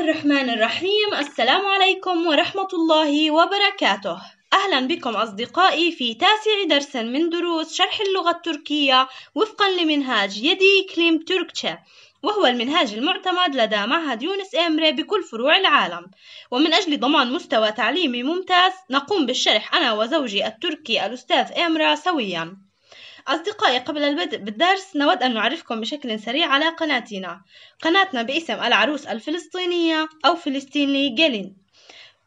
الله الرحمن الرحيم السلام عليكم ورحمة الله وبركاته أهلا بكم أصدقائي في تاسع درس من دروس شرح اللغة التركية وفقا لمنهاج يدي كليم تركتشا وهو المنهاج المعتمد لدى معهد يونس إمري بكل فروع العالم ومن أجل ضمان مستوى تعليمي ممتاز نقوم بالشرح أنا وزوجي التركي الأستاذ إمرا سويا أصدقائي قبل البدء بالدرس نود أن نعرفكم بشكل سريع على قناتنا قناتنا باسم العروس الفلسطينية أو فلسطيني جيلين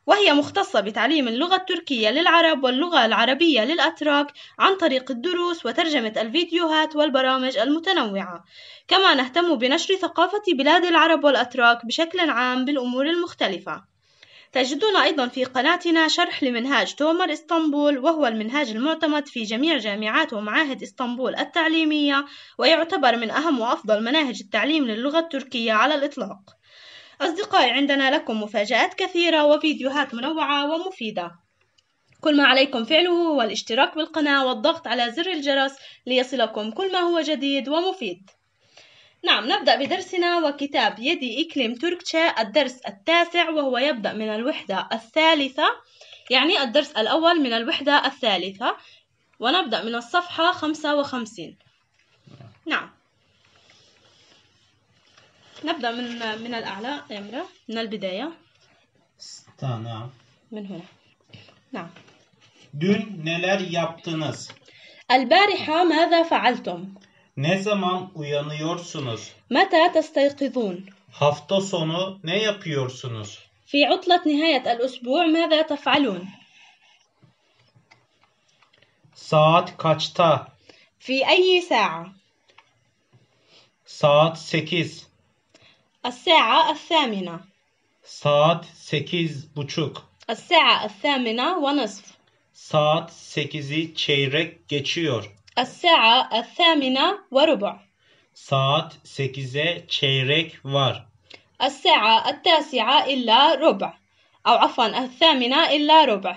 وهي مختصة بتعليم اللغة التركية للعرب واللغة العربية للأتراك عن طريق الدروس وترجمة الفيديوهات والبرامج المتنوعة، كما نهتم بنشر ثقافة بلاد العرب والأتراك بشكل عام بالأمور المختلفة. تجدون أيضا في قناتنا شرح لمنهاج تومر اسطنبول وهو المنهاج المعتمد في جميع جامعات ومعاهد اسطنبول التعليمية ويعتبر من أهم وأفضل مناهج التعليم للغة التركية على الإطلاق أصدقائي عندنا لكم مفاجآت كثيرة وفيديوهات منوعة ومفيدة كل ما عليكم فعله هو الاشتراك بالقناة والضغط على زر الجرس ليصلكم كل ما هو جديد ومفيد نعم نبدأ بدرسنا وكتاب يدي إكليم تركشا الدرس التاسع وهو يبدأ من الوحدة الثالثة يعني الدرس الأول من الوحدة الثالثة ونبدأ من الصفحة خمسة وخمسين نعم نبدأ من من الأعلى إمرة من البداية نعم من هنا نعم Dün neler yaptınız? البارحة ماذا فعلتم؟ Ne zaman uyanıyorsunuz? متى تستيقظون؟ Hafta sonu ne yapıyorsunuz? في عطلة نهاية الأسبوع ماذا تفعلون؟ Saat kaçta? في أي ساعة؟ Saat 8. الساعة الثامنة. Saat 8 buçuk. الساعة الثامنة ونصف. Saat 8'i çeyrek geçiyor. الساعة الثامنة وربع Saat 8'e çeyrek var. الساعة التاسعة إلا ربع أو عفوا الثامنة إلا ربع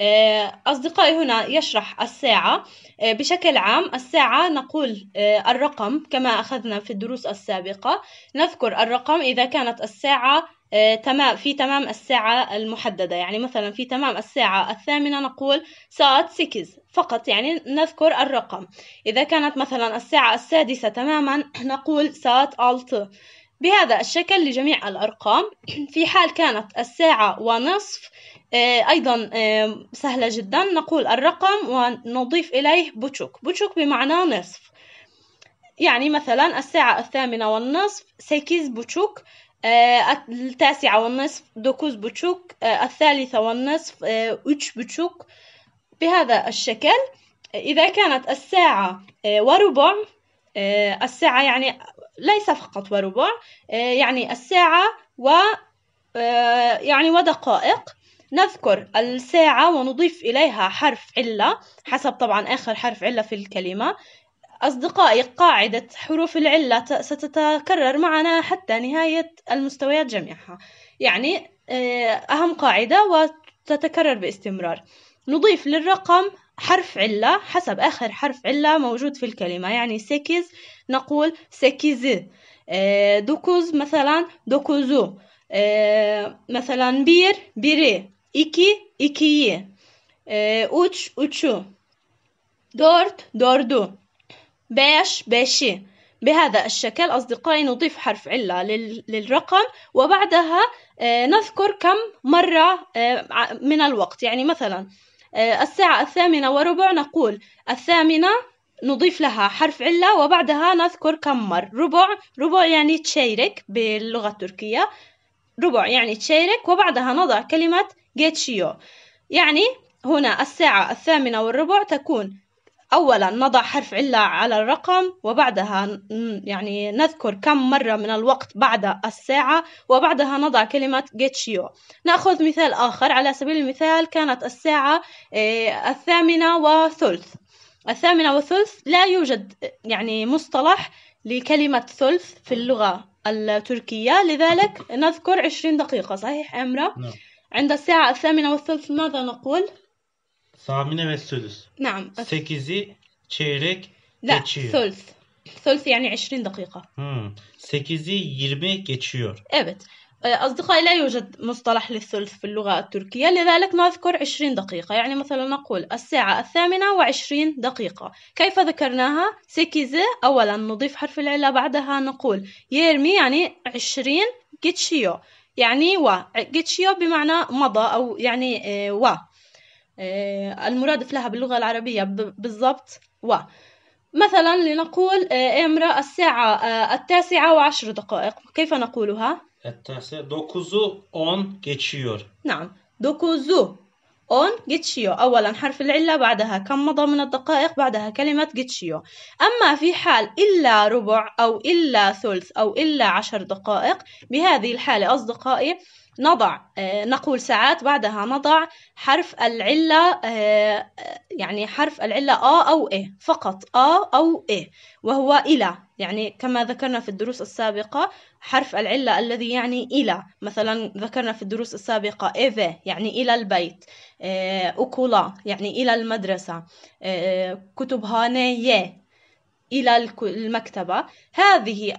آه، أصدقائي هنا يشرح الساعة آه، بشكل عام الساعة نقول آه، الرقم كما أخذنا في الدروس السابقة نذكر الرقم إذا كانت الساعة آه، تمام في تمام الساعة المحددة يعني مثلا في تمام الساعة الثامنة نقول ساعة سكز فقط يعني نذكر الرقم إذا كانت مثلا الساعة السادسة تماما نقول ساعة ألت بهذا الشكل لجميع الأرقام في حال كانت الساعة ونصف آه، أيضا آه، سهلة جدا نقول الرقم ونضيف إليه بوتشوك بوتشوك بمعنى نصف يعني مثلا الساعة الثامنة والنصف سيكيز بوتشوك آه، التاسعة والنصف دوكوز بوتشوك آه، الثالثة والنصف أتش آه، بوتشوك بهذا الشكل إذا كانت الساعة وربع الساعة يعني ليس فقط وربع يعني الساعة و يعني ودقائق نذكر الساعة ونضيف إليها حرف علة حسب طبعا آخر حرف علة في الكلمة أصدقائي قاعدة حروف العلة ستتكرر معنا حتى نهاية المستويات جميعها يعني آه، أهم قاعدة وتتكرر باستمرار نضيف للرقم حرف علة حسب آخر حرف علة موجود في الكلمة يعني سكيز نقول سيكيز آه، دوكوز مثلا دوكوزو آه، مثلا بير بيري إكي إكيي أوتش أوتشو دورت دوردو باش باشي بهذا الشكل أصدقائي نضيف حرف علة للرقم وبعدها آه، نذكر كم مرة آه، من الوقت يعني مثلا آه، الساعة الثامنة وربع نقول الثامنة نضيف لها حرف علة وبعدها نذكر كم مر ربع ربع يعني تشيرك باللغة التركية ربع يعني تشيرك وبعدها نضع كلمة جيتشيو يعني هنا الساعة الثامنة والربع تكون أولا نضع حرف علة على الرقم وبعدها يعني نذكر كم مرة من الوقت بعد الساعة وبعدها نضع كلمة you نأخذ مثال آخر على سبيل المثال كانت الساعة آه، الثامنة وثلث الثامنة وثلث لا يوجد يعني مصطلح لكلمة ثلث في اللغة التركية لذلك نذكر عشرين دقيقة صحيح أمرا؟ نعم. عند الساعة الثامنة والثلث ماذا نقول؟ ثامنة والسدس نعم سكيزي çeyrek لا geçiyor. ثلث ثلث يعني 20 دقيقة Hmm. Sekizi 20 geçiyor. Evet أصدقائي لا يوجد مصطلح للثلث في اللغة التركية لذلك نذكر 20 دقيقة يعني مثلا نقول الساعة الثامنة وعشرين دقيقة كيف ذكرناها سكيزة أولا نضيف حرف العلة بعدها نقول يرمي يعني 20 جيتشيو يعني و جيتشيو بمعنى مضى أو يعني و آه، المرادف لها باللغة العربية بالضبط و مثلا لنقول آه، إيه امرأة الساعة آه، التاسعة وعشر دقائق كيف نقولها؟ التاسعة دوكوزو أون geçiyor نعم دوكوزو أون geçiyor أولا حرف العلة بعدها كم مضى من الدقائق بعدها كلمة geçiyor أما في حال إلا ربع أو إلا ثلث أو إلا عشر دقائق بهذه الحالة أصدقائي نضع آه، نقول ساعات بعدها نضع حرف العلة آه، يعني حرف العلة آ أو إيه فقط آ أو إيه وهو إلى يعني كما ذكرنا في الدروس السابقة حرف العلة الذي يعني إلى مثلا ذكرنا في الدروس السابقة إذا يعني إلى البيت آه، أكولا يعني إلى المدرسة كتب هانية إلى المكتبة هذه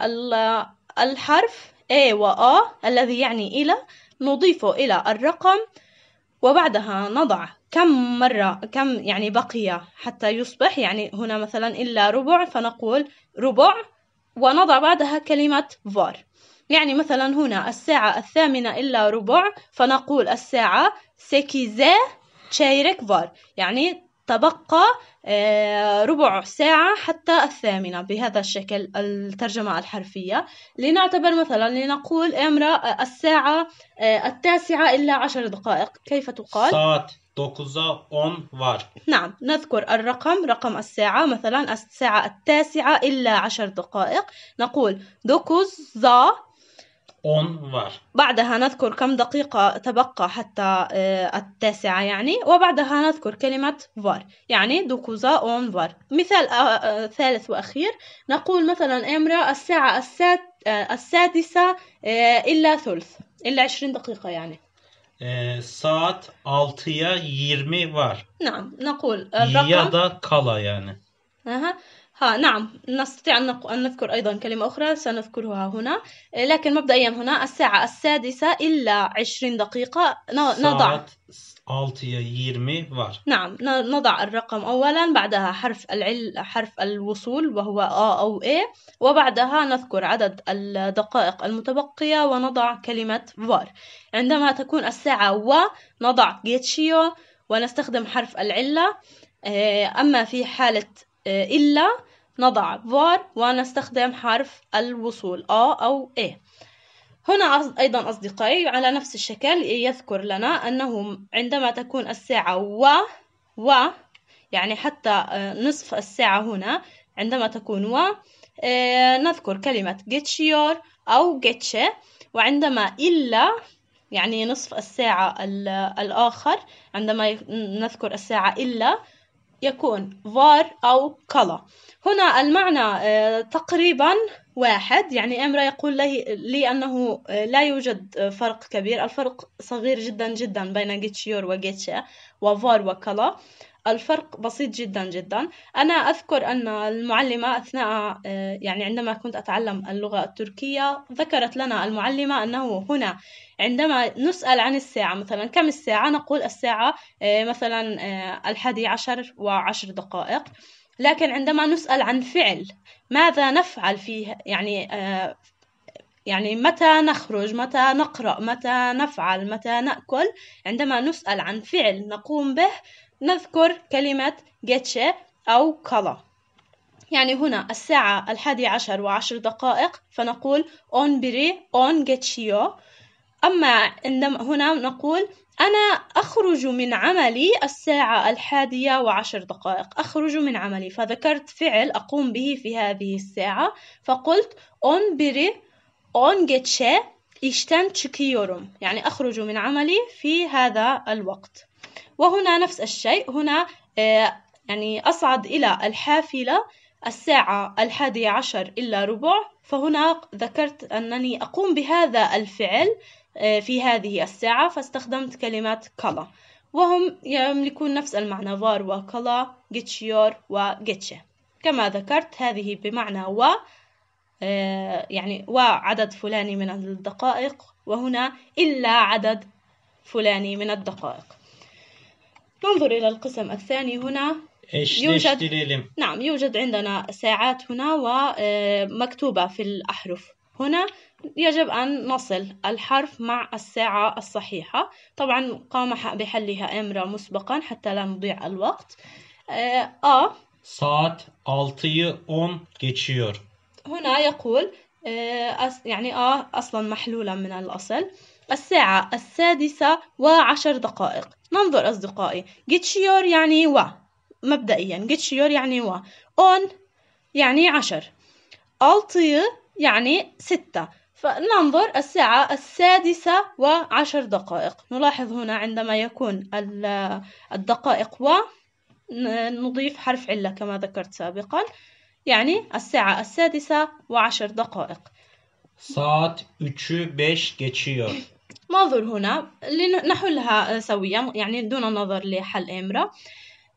الحرف إيه وآ الذي يعني إلى نضيف إلى الرقم وبعدها نضع كم مرة كم يعني بقي حتى يصبح يعني هنا مثلا إلا ربع فنقول ربع ونضع بعدها كلمة فار يعني مثلا هنا الساعة الثامنة إلا ربع فنقول الساعة سكيزة تشيرك فار يعني تبقى آه، ربع ساعة حتى الثامنة بهذا الشكل الترجمة الحرفية لنعتبر مثلا لنقول امرأة الساعة آه، التاسعة إلا عشر دقائق كيف تقال؟ ساعت 9'a 10 var. نعم نذكر الرقم رقم الساعة مثلا الساعة التاسعة إلا عشر دقائق نقول 9'a on var. بعدها نذكر كم دقيقة تبقى حتى آه، التاسعة يعني وبعدها نذكر كلمة var يعني دوكوزا on var مثال آه، آه، ثالث وأخير نقول مثلا إمرأة الساعة السادسة إلا ثلث إلا عشرين دقيقة يعني saat 6'ya 20 var. Nam, nakul. Ya da kala yani. Aha. ها نعم نستطيع أن نذكر أيضا كلمة أخرى سنذكرها هنا لكن مبدئيا هنا الساعة السادسة إلا عشرين دقيقة نضع نعم نضع الرقم أولا بعدها حرف العل حرف الوصول وهو آ أو إي وبعدها نذكر عدد الدقائق المتبقية ونضع كلمة فار عندما تكون الساعة و نضع جيتشيو ونستخدم حرف العلة إيه، أما في حالة إلا نضع var ونستخدم حرف الوصول آ أو إيه هنا أيضا أصدقائي على نفس الشكل يذكر لنا أنه عندما تكون الساعة و و يعني حتى آه، نصف الساعة هنا عندما تكون و آه، نذكر كلمة get your أو get وعندما إلا يعني نصف الساعة الآخر عندما نذكر الساعة إلا يكون فار أو كلا هنا المعنى آه، تقريبا واحد يعني إمرا يقول لي أنه آه، لا يوجد فرق كبير الفرق صغير جدا جدا بين جيتشيور وجيتشا وفار وكلا الفرق بسيط جدا جدا أنا أذكر أن المعلمة أثناء آه، يعني عندما كنت أتعلم اللغة التركية ذكرت لنا المعلمة أنه هنا عندما نسأل عن الساعة مثلا كم الساعة نقول الساعة آه، مثلا آه، الحادي عشر وعشر دقائق لكن عندما نسأل عن فعل ماذا نفعل فيه يعني يعني متى نخرج متى نقرأ متى نفعل متى نأكل عندما نسأل عن فعل نقوم به نذكر كلمة جيتشة أو كالا يعني هنا الساعة الحادي عشر وعشر دقائق فنقول أون بري أون جيتشيو أما عندما هنا نقول أنا أخرج من عملي الساعة الحادية وعشر دقائق أخرج من عملي فذكرت فعل أقوم به في هذه الساعة فقلت أون بري أون جيتشي إشتان تشكيورم يعني أخرج من عملي في هذا الوقت وهنا نفس الشيء هنا آه، يعني أصعد إلى الحافلة الساعة الحادية عشر إلا ربع فهنا ذكرت أنني أقوم بهذا الفعل آه، في هذه الساعة فاستخدمت كلمة كلا وهم يملكون نفس المعنى فار وكلا جيتشيور وجيتشه كما ذكرت هذه بمعنى و آه، يعني وعدد فلاني من الدقائق وهنا إلا عدد فلاني من الدقائق ننظر إلى القسم الثاني هنا إيش يوجد إيش نعم يوجد عندنا ساعات هنا ومكتوبة آه، في الأحرف هنا يجب أن نصل الحرف مع الساعة الصحيحة طبعا قام بحلها إمرا مسبقا حتى لا نضيع الوقت آه، آ saat 6'yı 10 geçiyor. هنا يقول آه، يعني آ أصلا محلولا من الأصل الساعة السادسة وعشر دقائق ننظر أصدقائي جيتشيور يعني و مبدئيا جيتشيور يعني و on يعني عشر altı يعني ستة فننظر الساعة السادسة وعشر دقائق نلاحظ هنا عندما يكون الدقائق و نضيف حرف علة كما ذكرت سابقا يعني الساعة السادسة وعشر دقائق Saat 3'ü 5 geçiyor. منظور هنا لنحلها سويا يعني دون النظر لحل إمرة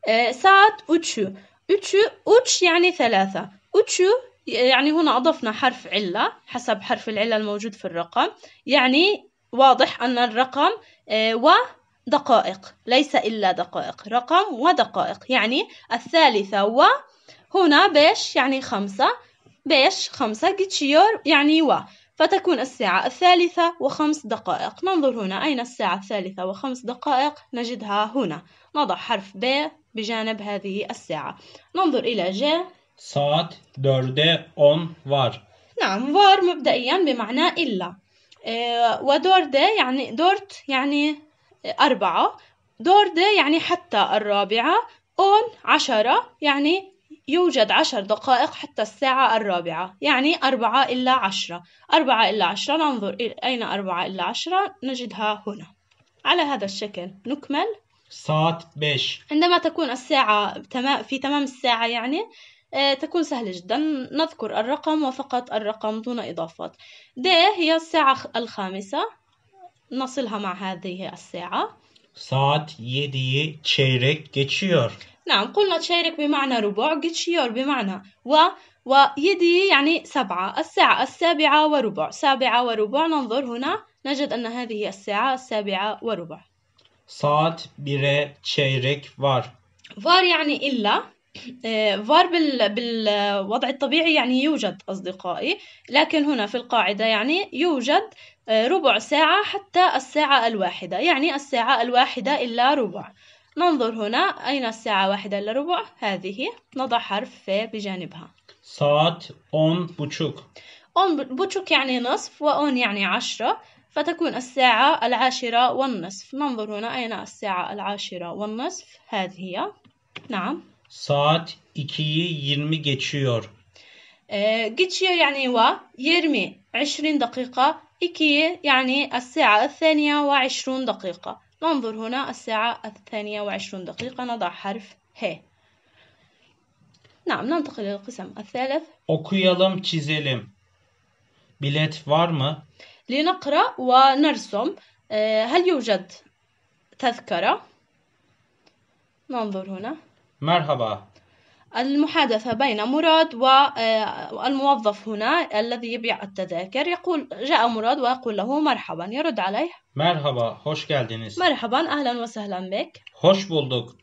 آه، سات أوتشو أوتشو أوتش يعني ثلاثة أوتشو يعني هنا أضفنا حرف علة حسب حرف العلة الموجود في الرقم يعني واضح أن الرقم آه، و دقائق ليس إلا دقائق رقم ودقائق يعني الثالثة و هنا بيش يعني خمسة بيش خمسة جيتشيور يعني و فتكون الساعة الثالثة وخمس دقائق ننظر هنا أين الساعة الثالثة وخمس دقائق نجدها هنا نضع حرف ب بجانب هذه الساعة ننظر إلى ج ساعت 4'de اون وار نعم وار مبدئيا بمعنى إلا إيه، ودوردة يعني دورت يعني أربعة دوردة يعني حتى الرابعة أون عشرة يعني يوجد عشر دقائق حتى الساعة الرابعة يعني أربعة إلا عشرة أربعة إلا عشرة ننظر إلى أين أربعة إلا عشرة نجدها هنا على هذا الشكل نكمل سات بيش عندما تكون الساعة في تمام الساعة يعني آه، تكون سهلة جدا نذكر الرقم وفقط الرقم دون إضافات د هي الساعة الخامسة نصلها مع هذه الساعة سات يدي çeyrek geçiyor. نعم قلنا تشارك بمعنى ربع جيتشيور بمعنى و ويدي يعني سبعة الساعة السابعة وربع سابعة وربع ننظر هنا نجد أن هذه الساعة السابعة وربع saat 1'e تشيرك var var يعني إلا آه، فار بال... بالوضع الطبيعي يعني يوجد أصدقائي لكن هنا في القاعدة يعني يوجد آه، ربع ساعة حتى الساعة الواحدة يعني الساعة الواحدة إلا ربع ننظر هنا أين الساعة واحدة إلا ربع هذه نضع حرف ف بجانبها saat أون بوتشوك أون بوتشوك يعني نصف وأون يعني عشرة فتكون الساعة العاشرة والنصف ننظر هنا أين الساعة العاشرة والنصف هذه هي نعم saat إكي يرمي geçiyor آه، geçiyor يعني و يرمي عشرين دقيقة إكي يعني الساعة الثانية وعشرون دقيقة ننظر هنا الساعة الثانية وعشرون دقيقة نضع حرف ه نعم ننتقل إلى القسم الثالث Okuyalım, çizelim. Bilet var mı? لنقرأ ونرسم آه، هل يوجد تذكرة؟ ننظر هنا مرحبا المحادثة بين مراد والموظف آه، هنا الذي يبيع التذاكر يقول جاء مراد ويقول له مرحبا يرد عليه مرحبا خوش geldiniz مرحبا أهلا وسهلا بك خوش bulduk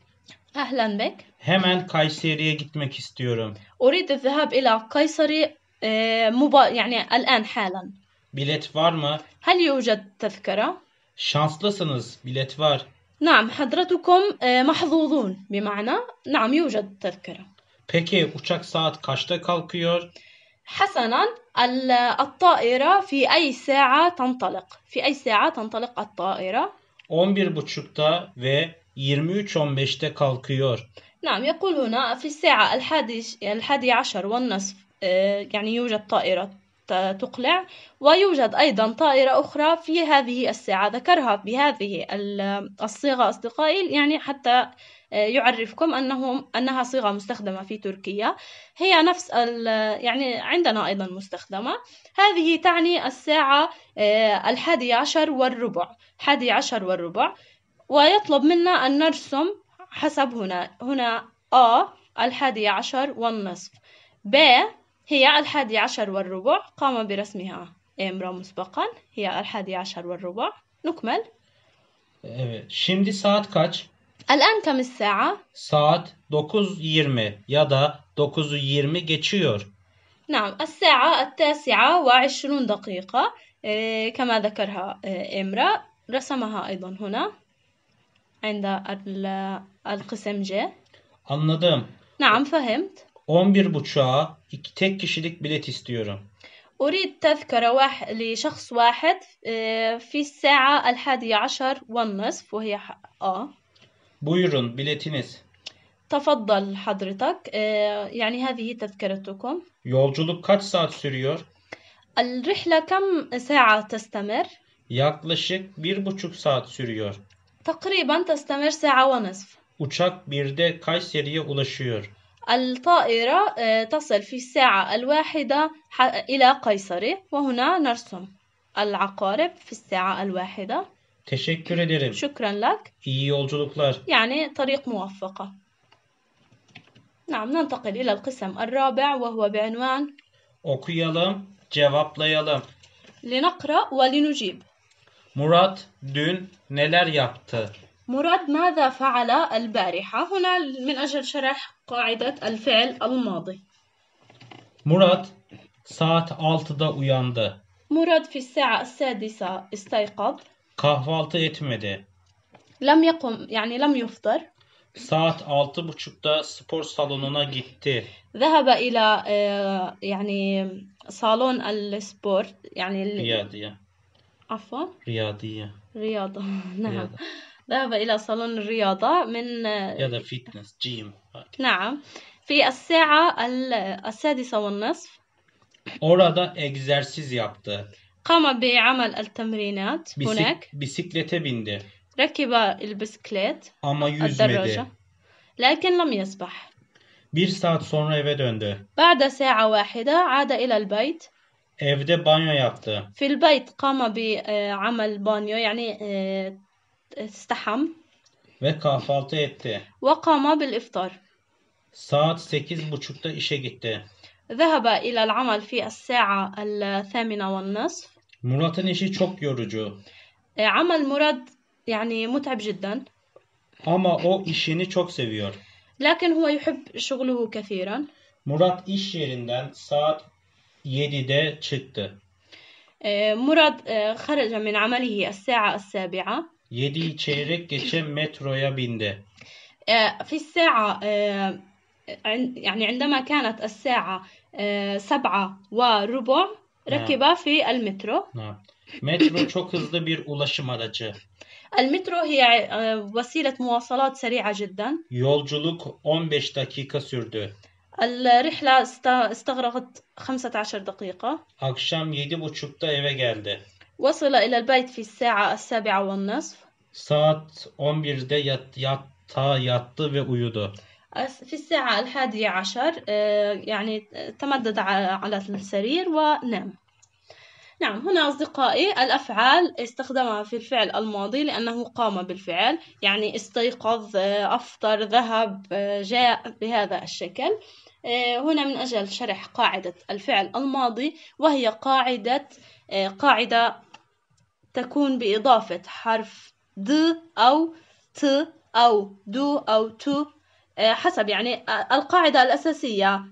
أهلا بك hemen Kayseri'ye gitmek istiyorum أريد الذهاب إلى قيصري آه، مبا... يعني الآن حالا bilet var mı هل يوجد تذكرة şanslısınız bilet var نعم حضرتكم آه، محظوظون بمعنى نعم يوجد تذكرة Peki uçak saat kaçta kalkıyor? حسنا الطائرة في أي ساعة تنطلق؟ في أي ساعة تنطلق الطائرة؟ 11.30'da ve 23.15'te kalkıyor. نعم يقول هنا في الساعة الحادي, الحادي عشر والنصف آه، يعني يوجد طائرة تقلع ويوجد أيضا طائرة أخرى في هذه الساعة ذكرها بهذه الصيغة أصدقائي يعني حتى آه، يعرفكم أنه أنها صيغة مستخدمة في تركيا هي نفس يعني عندنا أيضا مستخدمة هذه تعني الساعة آه، الحادي عشر والربع حادي عشر والربع ويطلب منا أن نرسم حسب هنا هنا أ الحادي عشر والنصف ب هي الحادي عشر والربع قام برسمها إمرا مسبقا هي الحادي عشر والربع نكمل Evet. Şimdi saat kaç? الآن كم الساعة؟ Saat 9.20 ya da 9.20 geçiyor. نعم الساعة التاسعة وعشرون دقيقة إيه، كما ذكرها إيه، إمرأة رسمها أيضا هنا عند القسم ج Anladım. نعم فهمت 11.30'a iki tek kişilik bilet istiyorum. أريد تذكرة واحد لشخص واحد إيه، في الساعة الحادية عشر والنصف وهي آه Buyurun biletiniz. تفضل حضرتك آه، يعني هذه تذكرتكم Yolculuk kaç saat sürüyor? الرحلة كم ساعة تستمر؟ Yaklaşık bir buçuk saat sürüyor. تقريبا تستمر ساعة ونصف Uçak birde Kayseri'ye ulaşıyor. الطائرة آه، تصل في الساعة الواحدة ح- إلى قيصري وهنا نرسم العقارب في الساعة الواحدة Teşekkür ederim. Şükran lak. İyi yolculuklar. Yani طريق موفقة. نعم ننتقل إلى القسم الرابع وهو بعنوان Okuyalım, cevaplayalım. لنقرأ ولنجيب. Murat dün neler yaptı? مراد ماذا فعل البارحة؟ هنا من أجل شرح قاعدة الفعل الماضي. Murat saat 6'da uyandı. مراد في الساعة السادسة استيقظ. Kahvaltı etmedi. Lam yakum yani lam yuftar. Saat altı buçukta spor salonuna gitti. Zehebe ila e, yani salon al spor yani riyadiye. Afwan? Riyadiye. Riyada. Nعم. ذهب إلى صالون الرياضة من يا ذا فيتنس جيم نعم في الساعة السادسة والنصف Orada egzersiz yaptı. قام بعمل التمرينات هناك Bisiklete bindi ركب البسكليت اما الدراجة لكن لم يسبح Bir saat sonra eve döndü. بعد ساعة واحدة عاد إلى البيت Evde banyo yaptı. في البيت قام بعمل بانيو يعني آه، استحم ve kahvaltı etti. وقام بالإفطار Saat sekiz buçukta işe gitti. ذهب إلى العمل في الساعة الثامنة والنصف Murat'ın işi çok yorucu. E, amal Murat yani mut'ab cidden. Ama o işini çok seviyor. Lakin huve yuhib şugluhu kethiren. Murat iş yerinden saat 7'de çıktı. E, Murat e, kharaca min amalihi es-sa'a es-sabi'a. 7'yi çeyrek geçe metroya bindi. E, fi sa'a e, e yani عندما كانت الساعة سبعة وربع Rakiba fi el metro. Metro çok hızlı bir ulaşım aracı. Metro, هي وسيلة مواصلات سريعة cidden. Yolculuk 15 dakika sürdü. الرحلة استغرقت 15 dakika. Akşam 7.30'da eve geldi. وصل إلى البيت في الساعة السابعة والنصف. Saat 11'de yat, yatta yattı ve uyudu. في الساعة الحادية عشر آه، يعني تمدد على السرير ونام نعم هنا أصدقائي الأفعال استخدمها في الفعل الماضي لأنه قام بالفعل يعني استيقظ آه، أفطر ذهب آه، جاء بهذا الشكل هنا من أجل شرح قاعدة الفعل الماضي وهي قاعدة قاعدة تكون بإضافة حرف د أو ت أو دو أو تو حسب يعني القاعدة الأساسية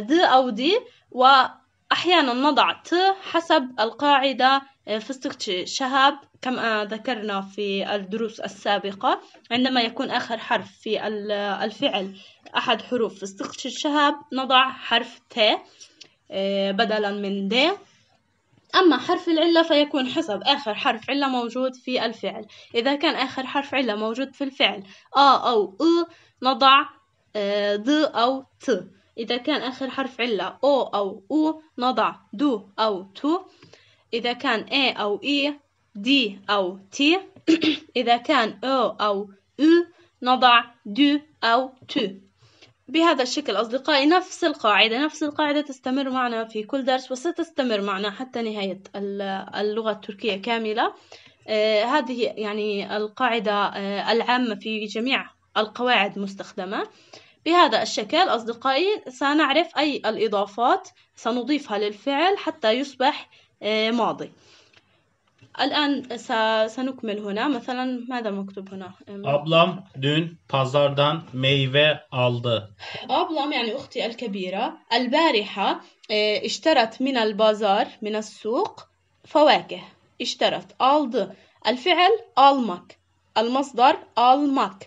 د أو دي وأحيانا نضع ت حسب القاعدة فستقتشي شهاب كما ذكرنا في الدروس السابقة عندما يكون آخر حرف في الفعل أحد حروف فستقتشي شهاب نضع حرف ت بدلا من د أما حرف العلة فيكون حسب آخر حرف علة موجود في الفعل إذا كان آخر حرف علة موجود في الفعل آ أو إ نضع د أو ت إذا كان آخر حرف علة أو أو أو نضع دو أو تو إذا كان أ أو إي دي أو تي إذا كان أو أو أ نضع دو أو تو بهذا الشكل أصدقائي نفس القاعدة نفس القاعدة تستمر معنا في كل درس وستستمر معنا حتى نهاية اللغة التركية كاملة آه، هذه يعني القاعدة آه، العامة في جميع القواعد مستخدمة بهذا الشكل أصدقائي سنعرف أي الإضافات سنضيفها للفعل حتى يصبح آه، ماضي الآن سنكمل هنا مثلا ماذا مكتوب هنا أبلام دون بازاردان meyve aldı. أبلام يعني أختي الكبيرة البارحة آه، اشترت من البازار من السوق فواكه اشترت aldı الفعل almak المصدر almak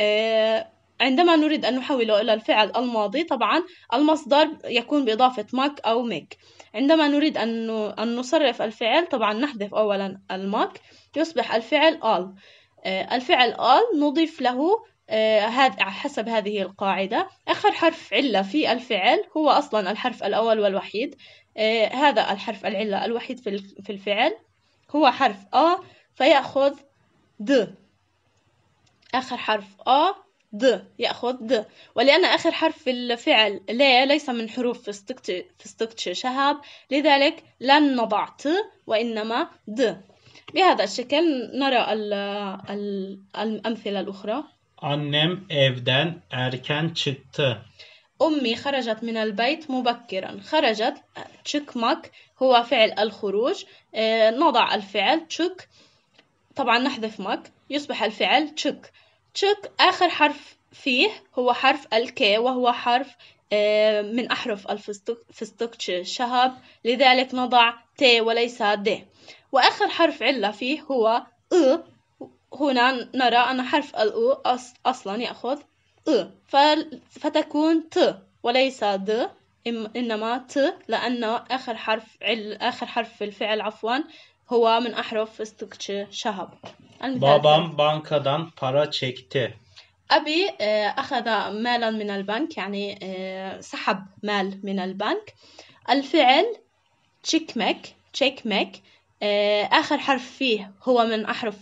آه، عندما نريد أن نحوله إلى الفعل الماضي طبعا المصدر يكون بإضافة ماك أو ميك عندما نريد أن نصرف الفعل طبعا نحذف أولا الماك يصبح الفعل all آه، الفعل all نضيف له آه، حسب هذه القاعدة آخر حرف علة في الفعل هو أصلا الحرف الأول والوحيد آه، هذا الحرف العلة الوحيد في الفعل هو حرف أ فيأخذ د آخر حرف أ د يأخذ د ولأن آخر حرف في الفعل لا ليس من حروف استكتش شهاب لذلك لن نضع ت وإنما د بهذا الشكل نرى ال ال الأمثلة الأخرى Annem evden erken çıktı. أمي خرجت من البيت مبكرا خرجت تشكمك هو فعل الخروج آه، نضع الفعل تشك طبعا نحذف مك يصبح الفعل تشك تشيك آخر حرف فيه هو حرف الكي وهو حرف آه، من أحرف الفستقتش شهاب لذلك نضع تي وليس د وآخر حرف علة فيه هو إ هنا نرى أن حرف الأو أصلا يأخذ إ فتكون ت وليس د إنما ت لأن آخر حرف عل آخر حرف في الفعل عفوا Hova min ahruf fıstıkçı Şahab. Babam bankadan para çekti. أبي آه، أخذ مالا من البنك يعني آه، سحب مال من البنك الفعل تشيكمك تشيكمك آه، آخر حرف فيه هو من أحرف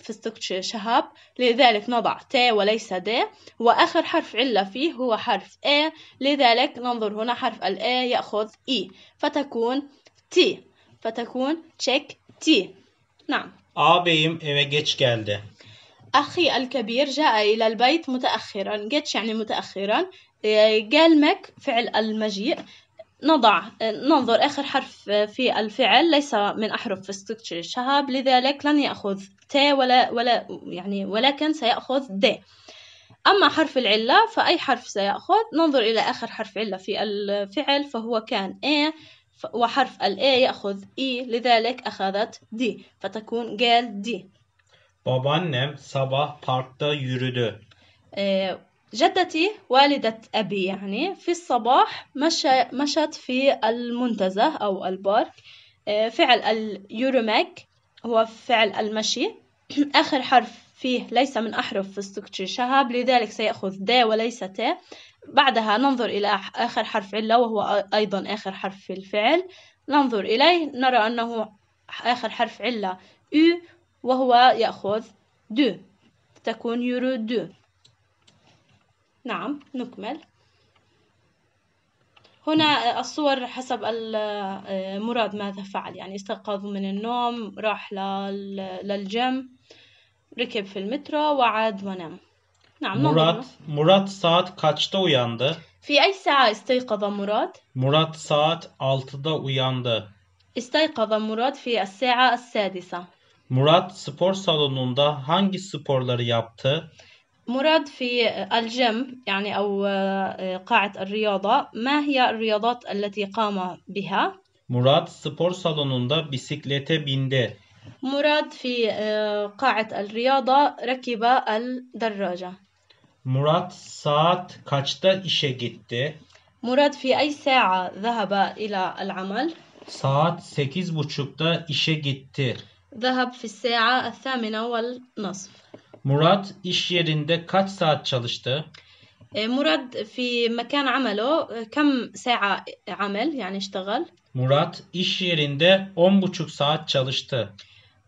فستكتش شهاب لذلك نضع ت وليس د وآخر حرف علة فيه هو حرف A لذلك ننظر هنا حرف الآ يأخذ إي e. فتكون تي فتكون تشيك تي نعم أبيم إيه أخي الكبير جاء إلى البيت متأخرا جيتش يعني متأخرا جالمك آه، فعل المجيء نضع آه، ننظر آخر حرف آه، في الفعل ليس من أحرف ستكتشر الشهاب لذلك لن يأخذ ت ولا ولا يعني ولكن سيأخذ د أما حرف العلة فأي حرف سيأخذ ننظر إلى آخر حرف علة في الفعل فهو كان إيه وحرف ال A يأخذ E لذلك أخذت D فتكون جيل D نم صباح parkta yürüdü. Ee, آه، جدتي والدة أبي يعني في الصباح مشى مشت في المنتزه أو البارك آه، فعل اليورمك هو فعل المشي آخر حرف فيه ليس من أحرف في السكتشي شهاب لذلك سيأخذ د وليس ت بعدها ننظر إلى آخر حرف علة وهو أيضا آخر حرف في الفعل ننظر إليه نرى أنه آخر حرف علة U وهو يأخذ دو تكون يورو دو نعم نكمل هنا الصور حسب المراد ماذا فعل يعني استيقظ من النوم راح للجيم ركب في المترو وعاد ونام نعم Murat Murat saat kaçta uyandı? في أي ساعة استيقظ مراد؟ Murat saat 6'da uyandı. استيقظ مراد في الساعة السادسة. Murat spor salonunda hangi sporları yaptı? مراد في الجيم يعني أو قاعة الرياضة ما هي الرياضات التي قام بها؟ Murat spor salonunda bisiklete bindi. مراد في قاعة الرياضة ركب الدراجة Murat saat kaçta işe gitti? Murat في أي ساعة ذهب إلى العمل؟ Saat sekiz buçukta işe gitti. fi في الساعة الثامنة والنصف. Murat iş yerinde kaç saat çalıştı? مراد e, fi mekan عمله e, kam ساعة عمل yani اشتغل؟ Murat iş yerinde on buçuk saat çalıştı.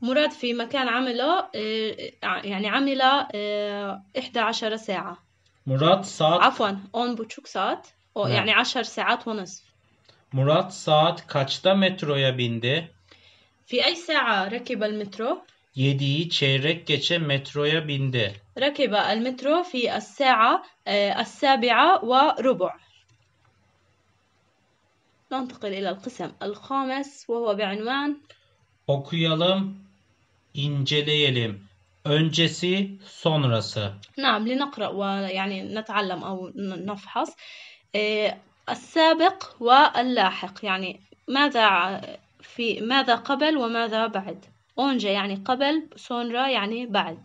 مراد في مكان عمله آه، آه، يعني عمل 11 آه، ساعة مراد saat عفوا 10 buçuk saat يعني 10 ساعات ونصف مراد saat kaçta metroya bindi? في أي ساعة ركب المترو؟ Yediği çeyrek geçe metroya bindi. ركب المترو في الساعة السابعة وربع. ننتقل إلى القسم الخامس وهو بعنوان Okuyalım inceleyelim. Öncesi, sonrası. نعم لنقرأ ويعني نتعلم أو نفحص السابق واللاحق يعني ماذا في ماذا قبل وماذا بعد önce yani قبل e, sonra yani بعد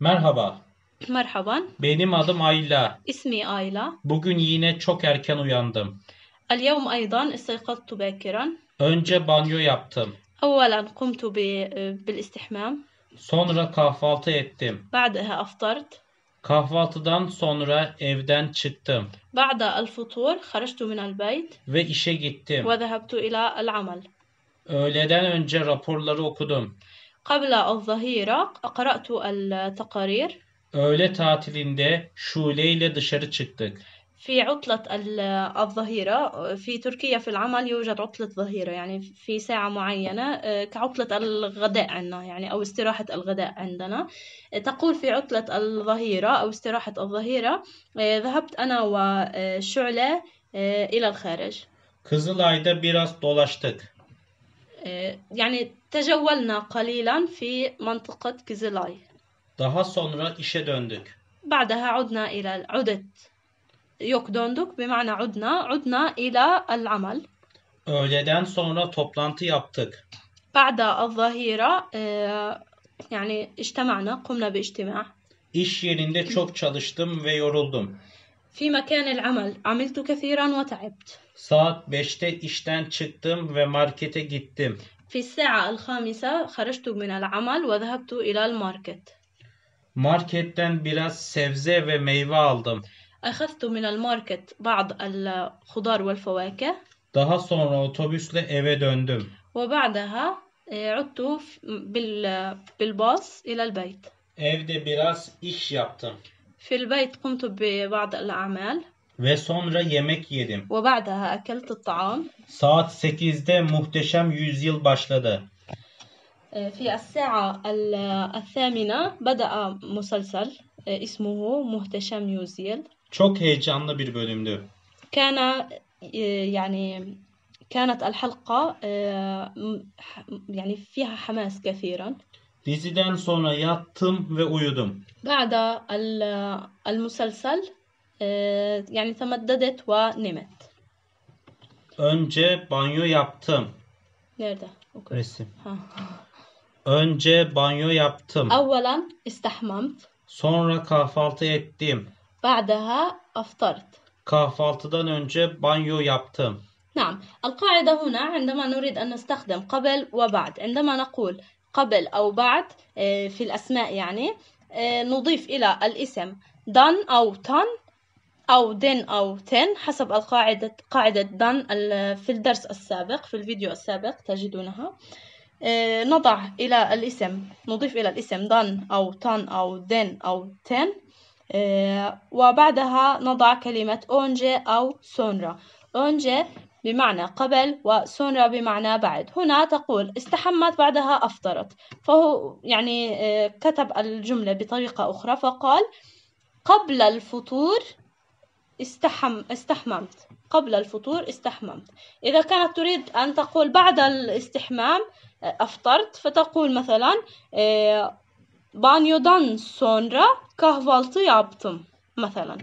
Merhaba. Merhaban. Benim adım Ayla. İsmi Ayla. Bugün yine çok erken uyandım. اليوم أيضا استيقظت باكرا. Önce banyo yaptım. أولا قمت بالاستحمام Sonra kahvaltı ettim. بعدها أفطرت Kahvaltıdan sonra evden çıktım بعد الفطور خرجت من البيت ve işe gittim. وذهبت إلى العمل Öğleden önce raporları okudum. قبل الظهيرة قرأت التقارير Öğle tatilinde Şule ile dışarı çıktık. في عطلة الظهيرة في تركيا في العمل يوجد عطلة ظهيرة يعني في ساعة معينة آه، كعطلة الغداء عندنا يعني أو استراحة الغداء عندنا آه، تقول في عطلة الظهيرة أو استراحة الظهيرة آه، ذهبت أنا وشعلة إلى الخارج Kızılay'da biraz dolaştık. Yani tecevvelna قليلا في منطقة Kızılay. Daha sonra işe döndük. بعدها عدنا إلى عدت yok döndük. Bimana udna. Udna ila el amal. Öğleden sonra toplantı yaptık. Ba'da al-zahira e, yani iştema'na. Kumna bi iştima. İş yerinde çok çalıştım ve yoruldum. في مكان العمل عملت كثيرا وتعبت. Saat 5'te işten çıktım ve markete gittim. في الساعة الخامسة خرجت من العمل وذهبت إلى الماركت. Marketten biraz sebze ve meyve aldım. أخذت من الماركت بعض الخضار والفواكه. Daha sonra otobüsle eve döndüm. وبعدها e، عدت بالباص إلى البيت. Evde biraz iş yaptım. في البيت قمت ببعض الأعمال. Ve sonra yemek yedim. وبعدها أكلت الطعام. Saat 8'de muhteşem yüzyıl başladı. E، في الساعة الثامنة بدأ مسلسل e، اسمه مهتشم يوزيل Çok heyecanlı bir bölümdü. Kana e, yani kanat كانت الحلقة e, yani, فيها حماس كثيرا. Diziden sonra yattım ve uyudum. بعد المسلسل e, yani تمددت ونمت. Önce banyo yaptım. Nerede? Okay. Resim. Ha. Önce banyo yaptım. Evvelen istahmamt. Sonra kahvaltı ettim. بعدها أفطرت. Kahvaltıdan önce banyo yaptım. نعم القاعدة هنا عندما نريد أن نستخدم قبل وبعد عندما نقول قبل أو بعد آه، في الأسماء يعني آه، نضيف إلى الاسم دان أو تان أو دين أو تن حسب القاعدة قاعدة دان في الدرس السابق في الفيديو السابق تجدونها آه، نضع إلى الاسم نضيف إلى الاسم دان أو تان أو دين أو تن آه، وبعدها نضع كلمة أونجي أو سونرا أونجي بمعنى قبل وسونرا بمعنى بعد هنا تقول استحمت بعدها أفطرت فهو يعني آه، كتب الجملة بطريقة أخرى فقال قبل الفطور استحم استحممت قبل الفطور استحممت إذا كانت تريد أن تقول بعد الاستحمام آه، أفطرت فتقول مثلا Banyodan sonra kahvaltı yaptım مثلا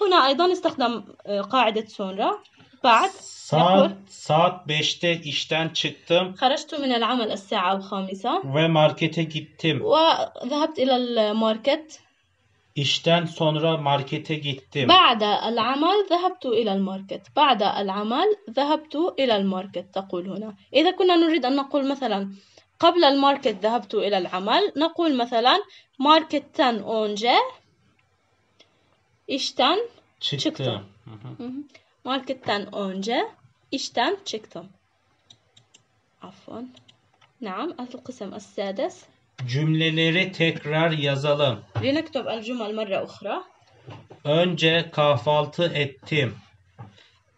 هنا أيضا استخدم قاعدة sonra بعد saat يقول, saat 5'te işten çıktım. خرجت من العمل الساعة الخامسة. Ve markete gittim. وذهبت إلى الماركت. İşten sonra markete gittim. بعد العمل ذهبت إلى الماركت. بعد العمل ذهبت إلى الماركت تقول هنا. إذا كنا نريد أن نقول مثلا قبل الماركت ذهبت إلى العمل نقول مثلا marketten önce işten çıktım. çıktım. Hı hı. Marketten önce işten çıktım. Afon. Naam. Asıl kısım السادس. Cümleleri tekrar yazalım. لنكتب الجمل مرة أخرى. Önce kahvaltı ettim.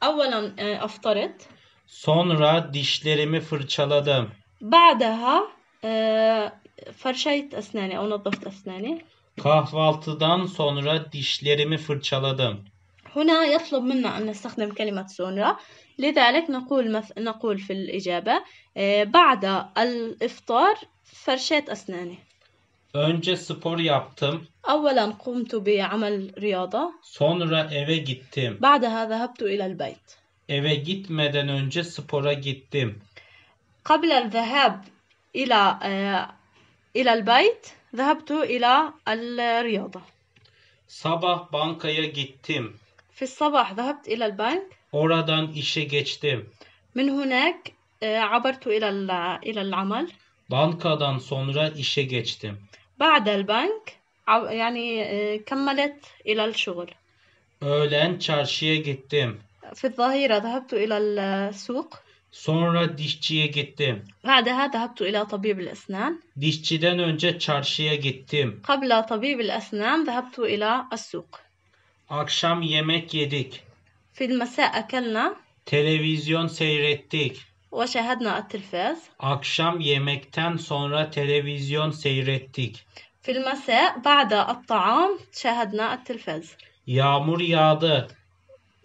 أولا أفطرت. Sonra dişlerimi fırçaladım. بعدها فرشيت أسناني أو نظفت أسناني Kahvaltıdan sonra dişlerimi fırçaladım. هنا يطلب منا أن نستخدم كلمة sonra لذلك نقول مث... نقول في الإجابة بعد الإفطار فرشيت أسناني Önce spor yaptım. أولا قمت بعمل رياضة. Sonra eve gittim. بعدها ذهبت إلى البيت. Eve gitmeden önce spora gittim. قبل الذهاب إلى إلى البيت ذهبت إلى الرياضة. Sabah bankaya gittim. في الصباح ذهبت إلى البنك. Oradan işe geçtim. من هناك عبرت إلى إلى العمل. Bankadan sonra işe geçtim. بعد البنك يعني كملت إلى الشغل. Öğlen çarşıya gittim. في الظهيرة ذهبت إلى السوق. Sonra dişçiye gittim. بعدها ذهبت إلى طبيب الأسنان. Dişçiden önce çarşıya gittim. قبل طبيب الأسنان ذهبت إلى السوق. Akşam yemek yedik. في المساء أكلنا Televizyon seyrettik. وشاهدنا التلفاز. Akşam yemekten sonra televizyon seyrettik. في المساء بعد الطعام شاهدنا التلفاز. Yağmur yağdı.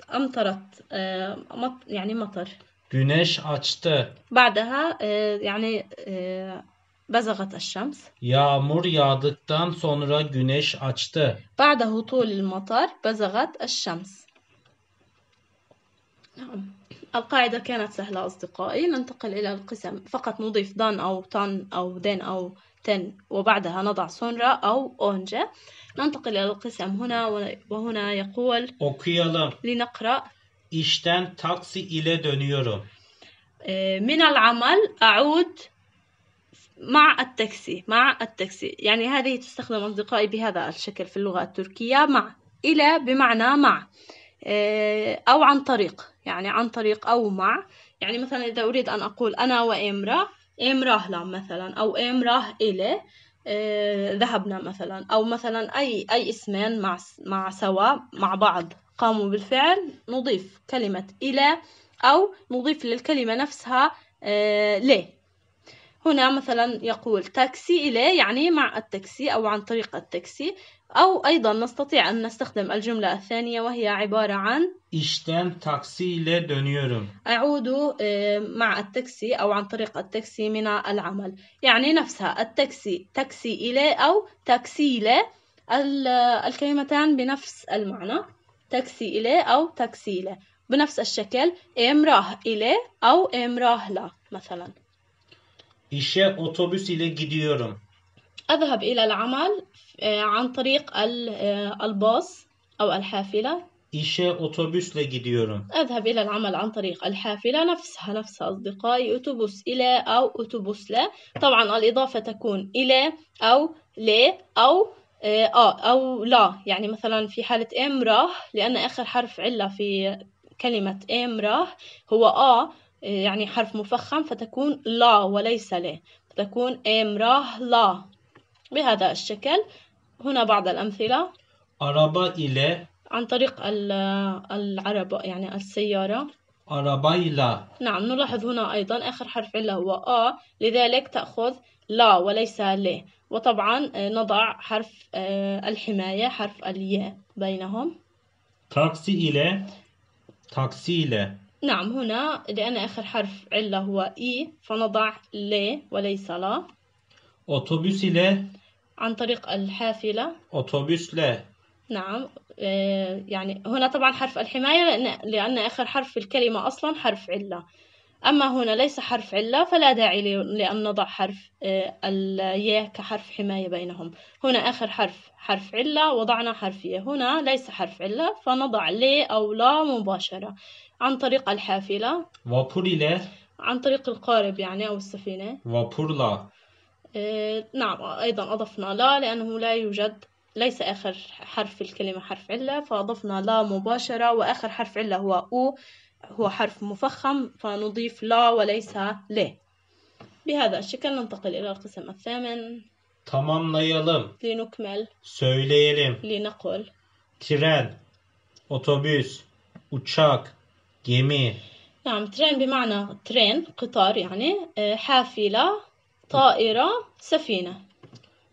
أمطرت آه، مط- يعني مطر Güneş açtı. Ba'daha آه، يعني آه، بزغت الشمس Yağmur yağdıktan sonra güneş açtı. بعد هطول matar bazagat الشمس القاعدة كانت سهلة أصدقائي ننتقل إلى القسم فقط نضيف دان أو تان أو دين أو تن وبعدها نضع سونرا أو أونجا ننتقل إلى القسم هنا وهنا يقول Okuyalım. لنقرأ İşten taksi ile dönüyorum. من العمل أعود مع التاكسي مع التاكسي يعني هذه تستخدم أصدقائي بهذا الشكل في اللغة التركية مع إلى بمعنى مع أو عن طريق يعني عن طريق أو مع يعني مثلا إذا أريد أن أقول أنا وإمرأة إمرأة لا مثلا أو إمرأة إلى ذهبنا مثلا أو مثلا أي أي اسمين مع مع سوا مع بعض قاموا بالفعل نضيف كلمة إلى أو نضيف للكلمة نفسها آه، لي هنا مثلا يقول تاكسي إلى يعني مع التاكسي أو عن طريق التاكسي أو أيضا نستطيع أن نستخدم الجملة الثانية وهي عبارة عن تاكسي taksiyle dönüyorum. أعود آه، مع التاكسي أو عن طريق التاكسي من العمل يعني نفسها التاكسي تاكسي إلى أو تاكسي إلى الكلمتان بنفس المعنى تاكسي إلى أو تاكسي إلى بنفس الشكل امراه إلى أو لا مثلا إشاء أوتوبوس إلى gidiyorum. أذهب إلى العمل آه، عن طريق آه، الباص أو الحافلة. أوتوبوس إلى gidiyorum. أذهب إلى العمل عن طريق الحافلة نفسها نفسها أصدقائي أوتوبوس إلى أو أوتوبوس لا طبعا الإضافة تكون إلى أو ل أو إيه، اه او لا يعني مثلا في حالة امراه لان اخر حرف علة في كلمة امراه هو اه يعني حرف مفخم فتكون لا وليس لا فتكون امراه لا بهذا الشكل هنا بعض الأمثلة araba إلى عن طريق العربة يعني السيارة إلى نعم نلاحظ هنا أيضا آخر حرف علة هو آ لذلك تأخذ لا وليس ل وطبعا آه، نضع حرف آه، الحماية حرف الياء بينهم تاكسي إلى تاكسي إلى نعم هنا لأن آخر حرف علة هو إي فنضع ل وليس لا أوتوبيس إلى عن طريق الحافلة أوتوبيس لا نعم آه، يعني هنا طبعا حرف الحماية لأن, لأن آخر حرف في الكلمة أصلا حرف علة أما هنا ليس حرف علة فلا داعي لأن نضع حرف آه، الياء كحرف حماية بينهم هنا آخر حرف حرف علة وضعنا حرف ياء هنا ليس حرف علة فنضع لي أو لا مباشرة عن طريق الحافلة vapur عن طريق القارب يعني أو السفينة vapurla آه، نعم أيضا أضفنا لا لأنه لا يوجد ليس آخر حرف الكلمة حرف علة فأضفنا لا مباشرة وآخر حرف علة هو أو هو حرف مفخم فنضيف لا وليس ل بهذا الشكل ننتقل إلى القسم الثامن Tamamlayalım, لنكمل söyleyelim. لنقول Tren, otobüs, uçak, gemi, نعم ترين بمعنى ترين قطار يعني آه، حافلة طائرة سفينة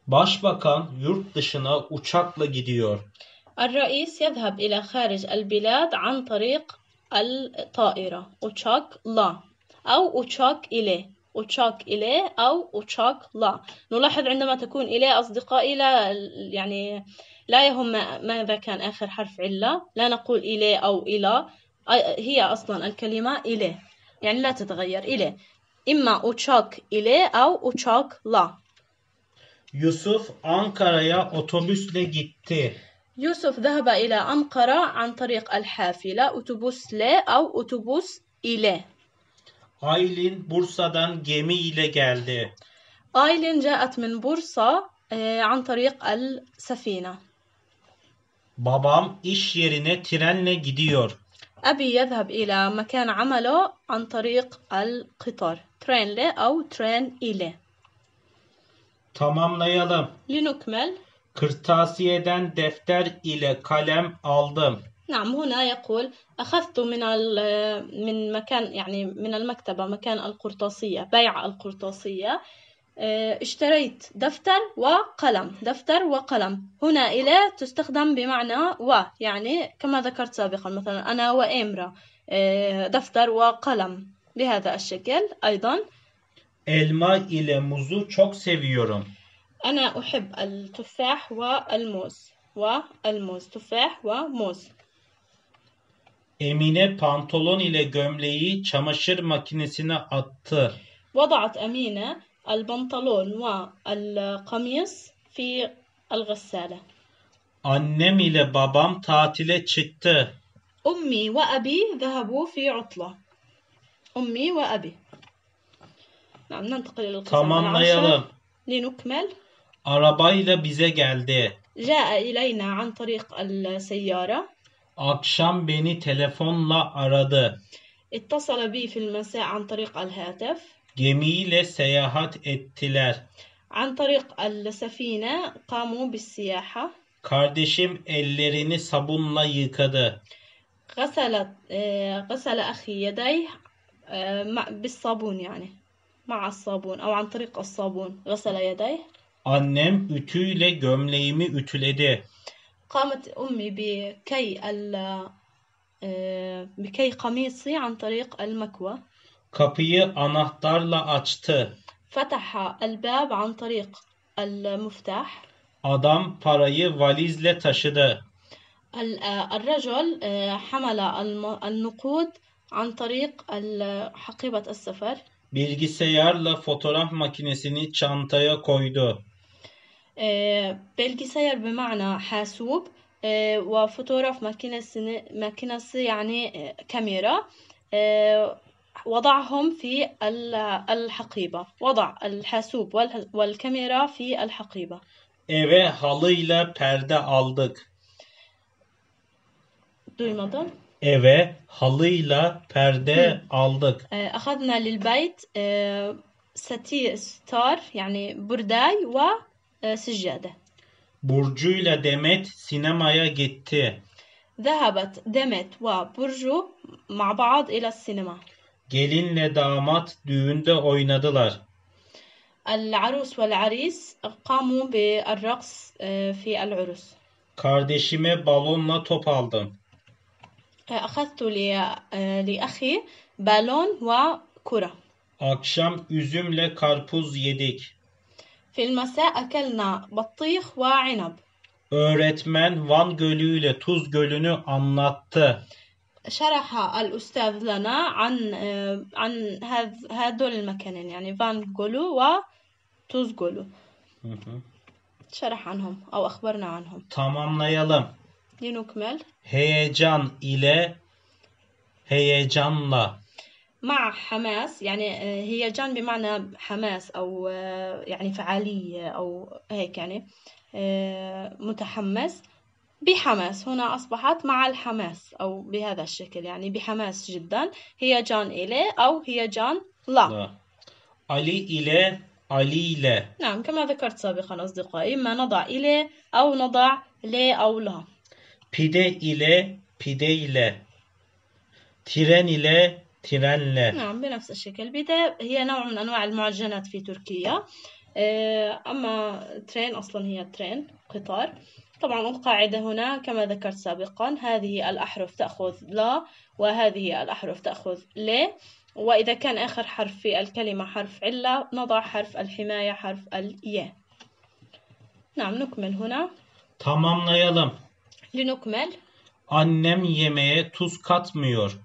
Başbakan yurt dışına uçakla gidiyor. الرئيس يذهب إلى خارج البلاد عن طريق الطائرة لا أو أوتشاك إليه أوتشاك إليه أو لا نلاحظ عندما تكون إليه أصدقائي لا يعني لا يهم ماذا كان آخر حرف علة لا نقول إليه أو إلى هي أصلا الكلمة إليه يعني لا تتغير إليه إما أوتشاك إليه أو أوتشاك لا Yusuf Ankara'ya otobüsle gitti. Yusuf ذهب إلى أنقرة عن طريق الحافلة otobüs le av otobüs ile. Aylin Bursa'dan gemi ile geldi. Aylin جاءت من بورصة عن طريق السفينة. Babam iş yerine trenle gidiyor. أبي يذهب إلى مكان عمله عن طريق القطار ترين ل أو ترين إلى. Tamamlayalım. لنكمل Kırtasiyeden defter ile kalem aldım. نعم هنا يقول أخذت من من مكان يعني من المكتبة مكان القرطاسية بيع القرطاسية اشتريت دفتر وقلم دفتر وقلم هنا إلى تستخدم بمعنى و يعني كما ذكرت سابقا مثلا أنا وإمرأة دفتر وقلم بهذا الشكل أيضا Elma ile muzu çok seviyorum. أنا أحب التفاح والموز والموز تفاح وموز Emine pantolon ile gömleği çamaşır makinesine attı. وضعت أمينة البنطلون والقميص في الغسالة. Annem ile babam tatile çıktı. أمي وأبي ذهبوا في عطلة. أمي وأبي. نعم ننتقل إلى القسم العاشر. Tamamlayalım. لنكمل Arabayla bize geldi. جاء إلينا عن طريق السيارة. Akşam beni telefonla aradı. اتصل بي في المساء عن طريق الهاتف. Gemiyle seyahat ettiler. عن طريق السفينة قاموا بالسياحة. Kardeşim ellerini sabunla yıkadı. غسل غسل أخي يديه بالصابون يعني مع الصابون أو عن طريق الصابون غسل يديه Annem ütüyle gömleğimi ütüledi. قامت أمي بكي ال بكي قميصي عن طريق المكوى. Kapıyı anahtarla açtı. فتح الباب عن طريق المفتاح. Adam parayı valizle taşıdı. الرجل حمل النقود عن طريق حقيبة السفر. Bilgisayarla fotoğraf makinesini çantaya koydu. بالجسير بمعنى حاسوب وفوتوغراف ماكينة يعني كاميرا وضعهم في الحقيبة وضع الحاسوب والكاميرا في الحقيبة Eve halıyla perde aldık. Duymadım. Eve halıyla perde Hı. aldık. E, lil أخذنا للبيت e, star yani burday ve e, ee, seccade. Burcu'yla Demet sinemaya gitti. ذهبت Demet ve Burcu, بعض إلى السينما. Gelinle damat düğünde oynadılar. العروس والعريس قاموا بالرقص في العرس. Kardeşime balonla top aldım. أخذت لأخي بالون وكرة. Akşam üzümle karpuz yedik. في المساء أكلنا بطيخ وعنب. Öğretmen Van Gölü ile Tuz Gölü'nü anlattı. شرح الأستاذ لنا عن عن هذول المكانين يعني فان جولو وتوز جولو. شرح عنهم أو أخبرنا عنهم. Tamamlayalım. لنكمل. Heyecan ile heyecanla. مع حماس يعني آه، هي جان بمعنى حماس أو آه، يعني فعالية أو هيك يعني آه، متحمس بحماس هنا أصبحت مع الحماس أو بهذا الشكل يعني بحماس جدا هي جان إلي أو هي جان لا, الي علي إلى علي لا نعم كما ذكرت سابقا أصدقائي اما نضع إلى أو نضع ل أو لا بيدي إلى بيدي لا تيران إلى تينال نعم بنفس الشكل البيتا هي نوع من أنواع المعجنات في تركيا آه، أما ترين أصلا هي ترين قطار طبعا القاعدة هنا كما ذكرت سابقا هذه الأحرف تأخذ لا وهذه الأحرف تأخذ لي وإذا كان آخر حرف في الكلمة حرف علة نضع حرف الحماية حرف الياء نعم نكمل هنا Tamamlayalım. لنكمل. Annem yemeğe tuz katmıyor.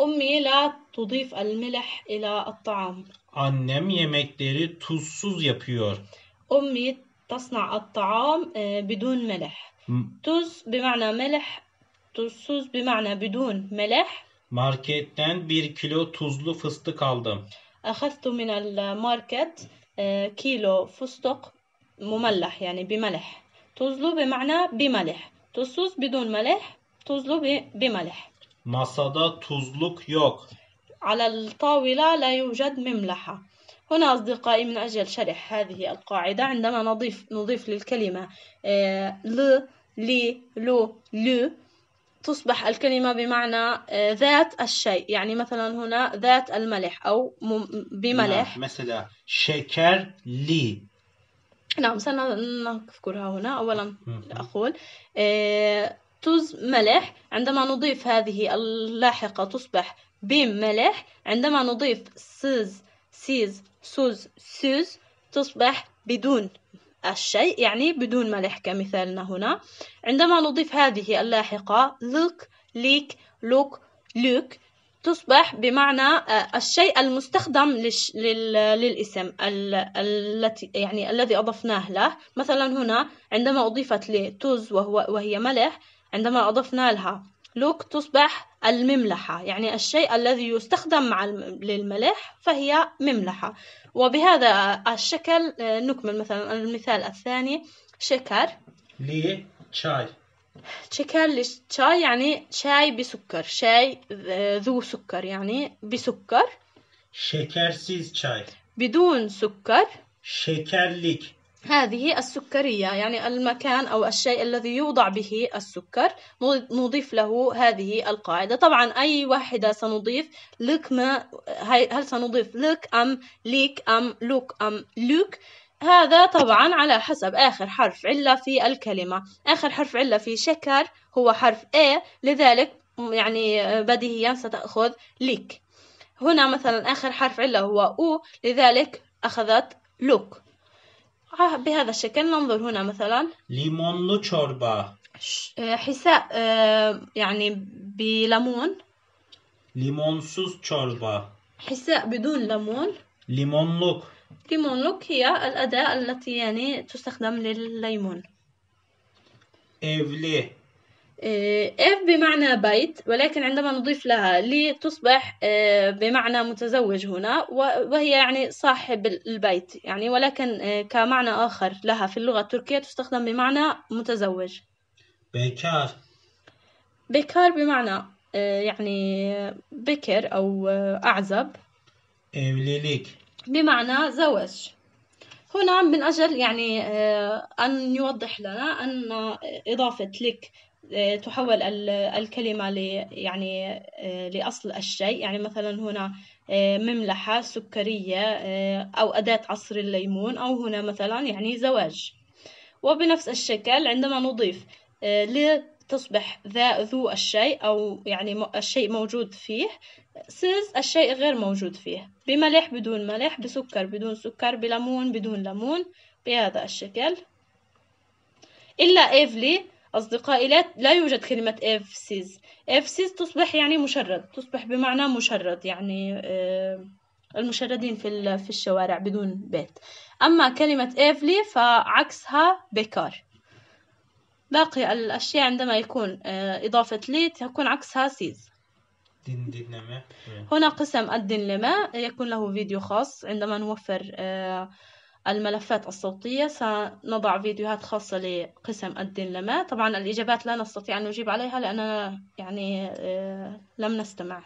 أمي لا تضيف الملح إلى الطعام. Annem yemekleri tuzsuz yapıyor. أمي تصنع الطعام بدون ملح. تuz بمعنى ملح tuzsuz بمعنى بدون ملح. Marketten bir kilo tuzlu fıstık aldım. أخذت من الماركت كيلو فستق مملح يعني بملح. tuzlu بمعنى بملح. tuzsuz بدون ملح. tuzlu بملح. Masada tuzluk yok. على الطاولة لا يوجد مملحة هنا أصدقائي من أجل شرح هذه القاعدة عندما نضيف نضيف للكلمة آه، ل لي لو لو تصبح الكلمة بمعنى آه، ذات الشيء يعني مثلا هنا ذات الملح أو بملح نعم، مثلا شكر لي نعم سنذكرها هنا أولا أقول آه، تز ملح عندما نضيف هذه اللاحقة تصبح بيم ملح عندما نضيف سيز سيز سوز سوز تصبح بدون الشيء يعني بدون ملح كمثالنا هنا عندما نضيف هذه اللاحقة لوك ليك لوك لوك تصبح بمعنى آه، الشيء المستخدم للش... لل... للاسم ال... التي يعني الذي أضفناه له مثلا هنا عندما أضيفت لتوز وهو... وهي ملح عندما أضفنا لها لوك تصبح المملحة يعني الشيء الذي يستخدم مع للملح فهي مملحة وبهذا الشكل آه، نكمل مثلا المثال الثاني شكر لي شاي شكر تشاي يعني شاي بسكر شاي آه، ذو سكر يعني بسكر سيز شاي بدون سكر لك هذه السكرية يعني المكان أو الشيء الذي يوضع به السكر نضيف له هذه القاعدة طبعا أي واحدة سنضيف لك ما هل سنضيف لك أم ليك أم لوك أم لوك هذا طبعا على حسب آخر حرف علة في الكلمة آخر حرف علة في شكر هو حرف A لذلك يعني بديهيا ستأخذ ليك هنا مثلا آخر حرف علة هو U لذلك أخذت لوك آه، بهذا الشكل ننظر هنا مثلا ليمونلو çorba آه، حساء آه، يعني بليمون ليمونسوز çorba حساء بدون ليمون ليمونلوك ليمونلوك هي الأداة التي يعني تستخدم للليمون إيفلي إف إيه، بمعنى بيت ولكن عندما نضيف لها لي تصبح إيه، بمعنى متزوج هنا وهي يعني صاحب البيت يعني ولكن إيه، كمعنى آخر لها في اللغة التركية تستخدم بمعنى متزوج بكار بكار بمعنى يعني بكر أو أعزب evlilik بمعنى زواج هنا من أجل يعني أن يوضح لنا أن إضافة لك آه، تحول الكلمة يعني آه، لأصل الشيء يعني مثلا هنا آه، مملحة سكرية أو أداة عصر الليمون أو هنا مثلا يعني زواج وبنفس الشكل عندما نضيف لتصبح ذا ذو الشيء أو يعني الشيء موجود فيه سيز الشيء غير موجود فيه بملح بدون ملح بسكر بدون سكر بليمون بدون ليمون بهذا الشكل إلا إيفلي أصدقائي لا, لا يوجد كلمة افسيز افسيز تصبح يعني مشرد تصبح بمعنى مشرد يعني آه، المشردين في في الشوارع بدون بيت أما كلمة افلي فعكسها بكار باقي الأشياء عندما يكون آه، إضافة لي تكون عكسها سيز هنا قسم الدين لما يكون له فيديو خاص عندما نوفر آه، الملفات الصوتية سنضع فيديوهات خاصة لقسم الدين طبعا الإجابات لا نستطيع أن نجيب عليها لأننا يعني آه، لم نستمع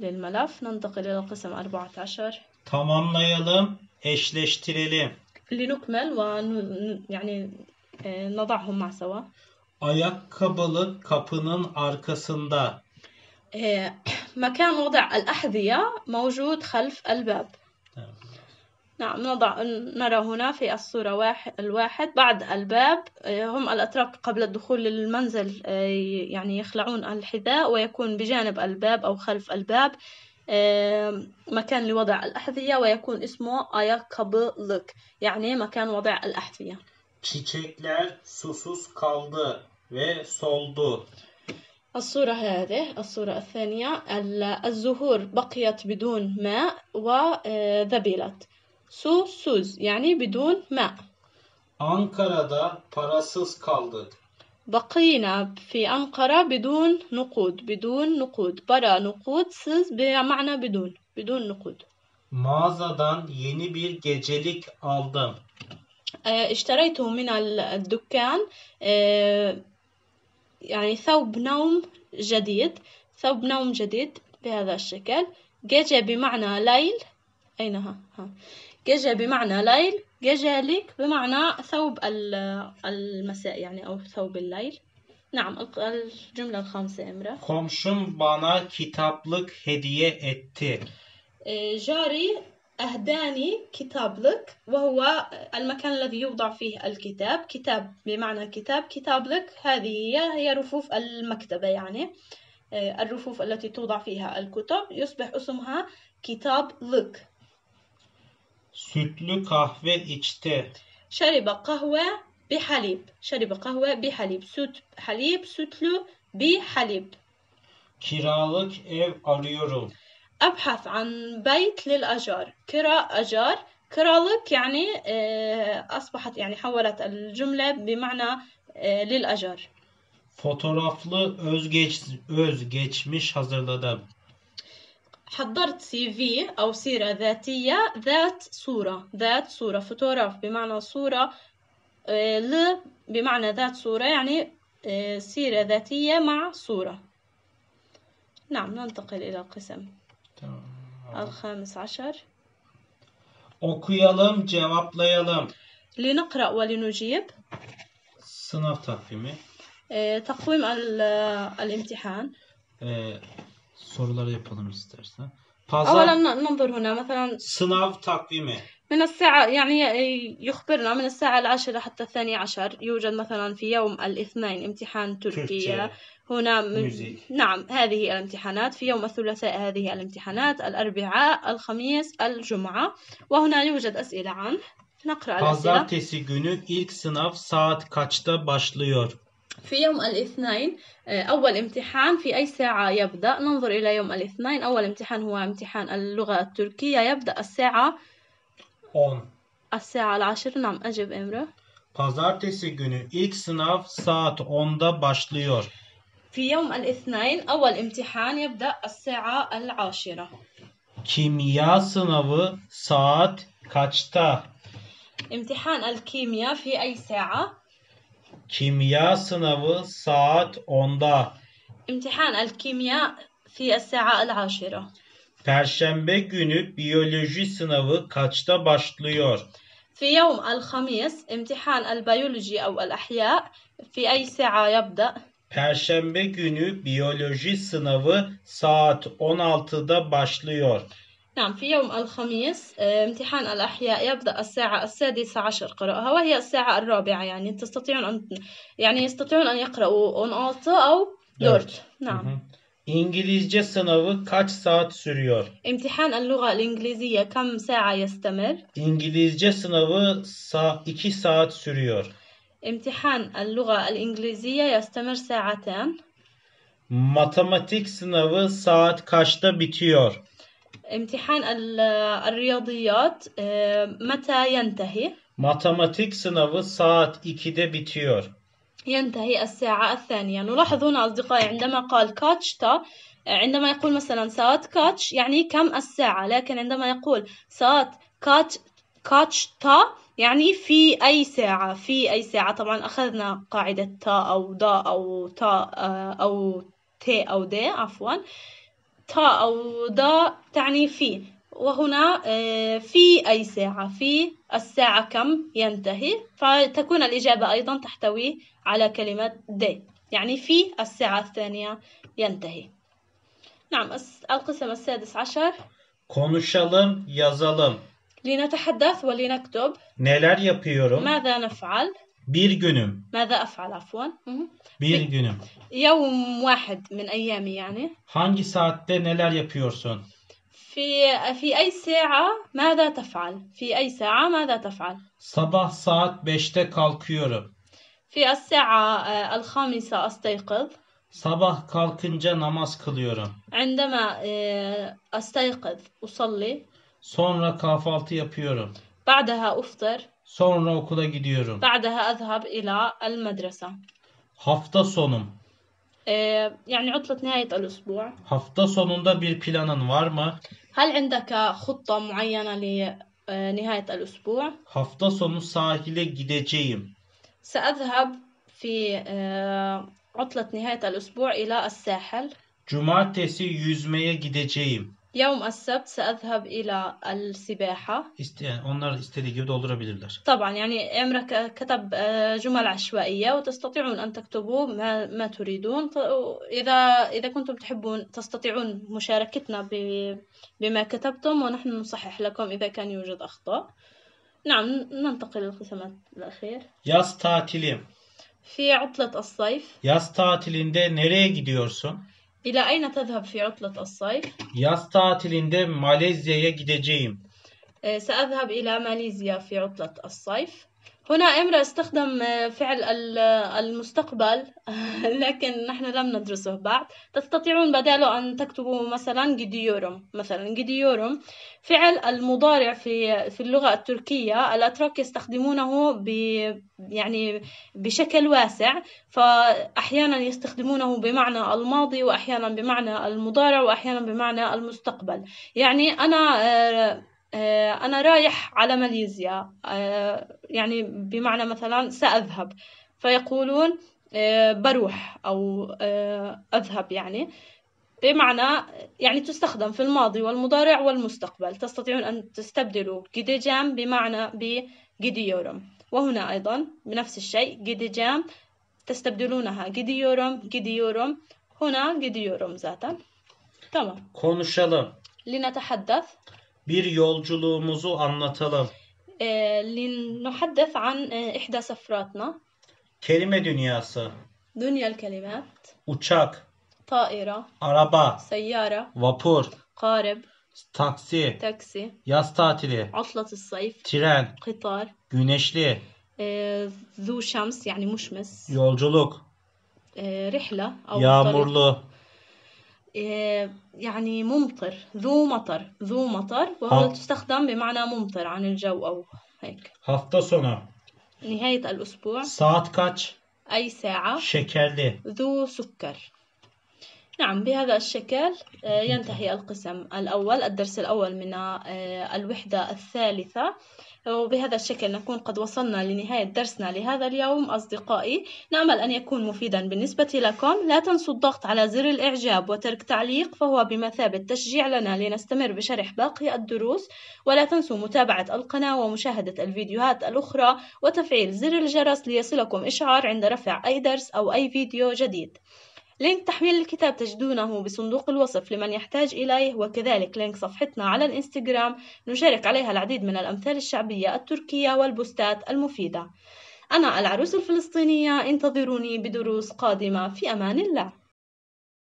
للملف ننتقل إلى القسم 14 tamamlayalım, eşleştirelim. لنكمل و يعني آه، نضعهم مع سوا. Ayakkabılık kapının arkasında. آه، مكان وضع الأحذية موجود خلف الباب. نعم نضع نرى هنا في الصورة واحد الواحد بعد الباب آه، هم الأتراك قبل الدخول للمنزل آه، يعني يخلعون الحذاء ويكون بجانب الباب أو خلف الباب آه، مكان لوضع الأحذية ويكون اسمه ayakkabılık يعني مكان وضع الأحذية. Çiçekler susuz kaldı ve soldu. الصورة هذه الصورة الثانية الزهور بقيت بدون ماء وذبلت Su suz yani bidun ma. Ankara'da parasız kaldı. بقينا في أنقرة بدون نقود بدون نقود برا نقود سız بمعنى بدون بدون نقود Mağazadan yeni bir gecelik aldım. اشتريته من الدكان يعني ثوب نوم جديد ثوب نوم جديد بهذا الشكل gece بمعنى ليل أينها ها ججة بمعنى ليل ججالك بمعنى ثوب المساء يعني أو ثوب الليل نعم الجملة الخامسة إمرأ Komşum بانا كتابلك هدية اتي جاري أهداني كتابلك وهو المكان الذي يوضع فيه الكتاب كتاب بمعنى كتاب كتابلك هذه هي هي رفوف المكتبة يعني إيه، الرفوف التي توضع فيها الكتب يصبح اسمها كتاب لك Sütlü kahve içti. Şariba kahve bi halib. Şariba kahve bi halib. Süt halib, sütlü bi halib. Kiralık ev arıyorum. أبحث عن بيت للأجار كرا yani, كرالك يعني أصبحت يعني حولت الجملة lil ajar. Fotoğraflı özgeç, özgeçmiş hazırladım. حضرت سي في أو سيرة ذاتية ذات صورة ذات صورة فوتوغراف بمعنى صورة آه، ل بمعنى ذات صورة يعني آه، سيرة ذاتية مع صورة نعم ننتقل إلى القسم الخامس عشر Okuyalım, cevaplayalım. لنقرأ ولنجيب. Sınav takvimi. آه، تقويم الامتحان. soruları yapalım istersen. Pazar أولا ننظر هنا مثلا sınav takvimi. من الساعة يعني يخبرنا من الساعة العاشرة حتى الثانية عشر يوجد مثلا في يوم الاثنين امتحان تركيا هنا من ميوزيك. نعم هذه الامتحانات في يوم الثلاثاء هذه الامتحانات الأربعاء الخميس الجمعة وهنا يوجد أسئلة عنه نقرأ الأسئلة Pazartesi günü ilk sınav saat kaçta başlıyor? في يوم الاثنين آه، أول امتحان في أي ساعة يبدأ ننظر إلى يوم الاثنين أول امتحان هو امتحان اللغة التركية يبدأ الساعة 10 الساعة العاشرة نعم أجب إمرة Pazartesi günü ilk sınav saat 10'da başlıyor. في يوم الاثنين أول امتحان يبدأ الساعة العاشرة. Kimya sınavı saat kaçta? امتحان الكيمياء في أي ساعة؟ Kimya sınavı saat 10'da. امتحان kimya fi الساعة العاشرة. Perşembe günü biyoloji sınavı kaçta başlıyor? Fi في imtihan الخميس biyoloji البيولوجي أو الأحياء في أي ساعة يبدأ؟ Perşembe günü biyoloji sınavı saat 16'da başlıyor. نعم في يوم الخميس امتحان الأحياء يبدأ الساعة السادسة عشر قراءها وهي الساعة الرابعة يعني تستطيعون أن يعني يستطيعون أن يقرأوا on altı أو dört نعم Hı-hı. İngilizce sınavı kaç saat sürüyor? امتحان اللغة الإنجليزية كم ساعة يستمر؟ İngilizce sınavı 2 sa- saat sürüyor. امتحان اللغة الإنجليزية يستمر ساعتين. Matematik sınavı saat kaçta bitiyor? امتحان الرياضيات آه، متى ينتهي؟ ماتماتيك sınavı saat 2'de bitiyor. ينتهي الساعة الثانية نلاحظ هنا أصدقائي عندما قال كاتشتا عندما يقول مثلا سات كاتش يعني كم الساعة لكن عندما يقول سات كاتش كاتشتا يعني في أي ساعة في أي ساعة طبعا أخذنا قاعدة تا أو دا أو تا آه، أو تي أو دي عفوا تا أو دا تعني في وهنا آه، في أي ساعة في الساعة كم ينتهي فتكون الإجابة أيضا تحتوي على كلمة دي يعني في الساعة الثانية ينتهي نعم القسم السادس عشر Konuşalım, yazalım. لنتحدث ولنكتب. Neler yapıyorum? ماذا نفعل؟ Bir günüm. ماذا أفعل عفوا؟ Bir günüm. يوم واحد من أيامي يعني Hangi saatte neler yapıyorsun? في في أي ساعة ماذا تفعل؟ في أي ساعة ماذا تفعل؟ Sabah saat 5'te kalkıyorum. في الساعة آه، الخامسة أستيقظ Sabah kalkınca namaz kılıyorum. عندما آه، أستيقظ أصلي Sonra kahvaltı yapıyorum. بعدها أفطر Sonra okula gidiyorum. بعدها أذهب إلى المدرسة Hafta sonum. آه، يعني عطلة نهاية الأسبوع Hafta sonunda bir planın var mı? هل عندك خطة معينة لنهاية الأسبوع؟ Hafta sonu sahile gideceğim. سأذهب في آه، عطلة نهاية الأسبوع إلى الساحل Cumartesi yüzmeye gideceğim. يوم السبت سأذهب إلى السباحة طبعا يعني إمرا آه، كتب آه، جمل عشوائية وتستطيعون أن تكتبوا ما, ما تريدون إذا إذا كنتم تحبون تستطيعون مشاركتنا بما كتبتم ونحن نصحح لكم إذا كان يوجد أخطاء نعم ننتقل للقسم الأخير في عطلة الصيف إلى أين تذهب في عطلة الصيف؟ Yaz tatilinde Malezya'ya gideceğim. Ee, أه، سأذهب إلى ماليزيا في عطلة الصيف. هنا امرأة استخدم آه، فعل آه، المستقبل لكن نحن لم ندرسه بعد تستطيعون بداله أن تكتبوا مثلا جديورم مثلا جديورم فعل المضارع في في اللغة التركية الأتراك يستخدمونه ب يعني بشكل واسع فأحيانا يستخدمونه بمعنى الماضي وأحيانا بمعنى المضارع وأحيانا بمعنى المستقبل يعني أنا آه، آه، أنا رايح على ماليزيا آه، يعني بمعنى مثلا سأذهب فيقولون آه، بروح أو أذهب يعني بمعنى يعني تستخدم في الماضي والمضارع والمستقبل تستطيعون أن تستبدلوا جيديجام بمعنى بجيديورم وهنا أيضا بنفس الشيء جيديجام تستبدلونها gidiyorum gidiyorum هنا gidiyorum ذاتا تمام konuşalım لنتحدث Bir yolculuğumuzu anlatalım. لنحدث عن إحدى سفراتنا Kelime dünyası. دنيا الكلمات Uçak, طائرة araba, سيارة vapur, قارب taksi, تاكسي yaz tatili, عطلة الصيف tren, قطار güneşli, آه، ذو شمس يعني مشمس yolculuk, آه، رحلة أو طريق. yağmurlu, إيه، يعني ممطر ذو مطر ذو مطر وهو ها. تستخدم بمعنى ممطر عن الجو أو هيك هفته سنة نهاية الأسبوع ساعة كاتش أي ساعة şekerli ذو سكر نعم بهذا الشكل آه، ينتهي القسم الأول الدرس الأول من آه، الوحدة الثالثة وبهذا الشكل نكون قد وصلنا لنهاية درسنا لهذا اليوم أصدقائي نأمل أن يكون مفيدا بالنسبة لكم لا تنسوا الضغط على زر الإعجاب وترك تعليق فهو بمثابة تشجيع لنا لنستمر بشرح باقي الدروس ولا تنسوا متابعة القناة ومشاهدة الفيديوهات الأخرى وتفعيل زر الجرس ليصلكم إشعار عند رفع أي درس أو أي فيديو جديد لينك تحويل الكتاب تجدونه بصندوق الوصف لمن يحتاج إليه وكذلك لينك صفحتنا على الإنستغرام نشارك عليها العديد من الأمثال الشعبية التركية والبوستات المفيدة أنا العروس الفلسطينية انتظروني بدروس قادمة في أمان الله